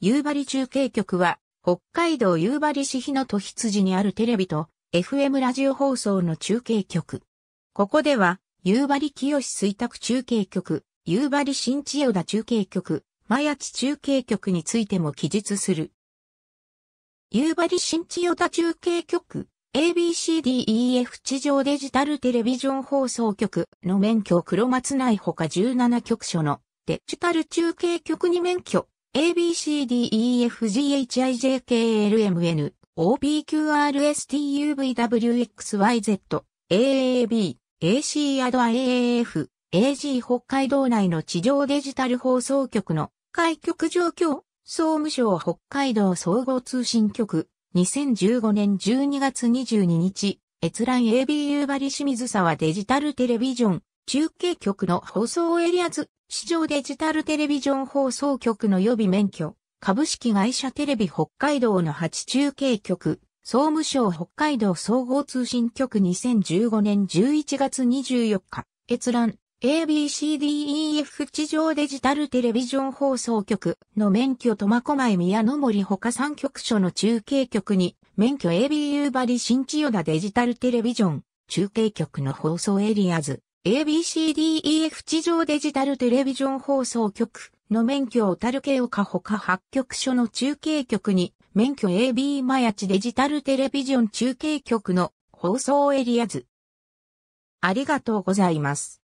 夕張中継局は、北海道夕張市日野都羊にあるテレビと FM ラジオ放送の中継局。ここでは、夕張清水拓中継局、夕張新千代田中継局、前ヤ中継局についても記述する。夕張新千代田中継局、ABCDEF 地上デジタルテレビジョン放送局の免許黒松内ほか17局所のデジタル中継局に免許 ABCDEFGHIJKLMN、OPQRSTUVWXYZ、AAB、AC&AAF、AG 北海道内の地上デジタル放送局の開局状況、総務省北海道総合通信局、2015年12月22日、閲覧 ABU バリ清水沢デジタルテレビジョン、中継局の放送エリアズ、市場デジタルテレビジョン放送局の予備免許、株式会社テレビ北海道の8中継局、総務省北海道総合通信局2015年11月24日、閲覧、ABCDEF 地上デジタルテレビジョン放送局の免許苫小牧宮の森他3局所の中継局に、免許 ABU バリ新千代田デジタルテレビジョン、中継局の放送エリアズ、ABCDEF 地上デジタルテレビジョン放送局の免許をたるけおかほか発局所の中継局に免許 AB マヤチデジタルテレビジョン中継局の放送エリア図。ありがとうございます。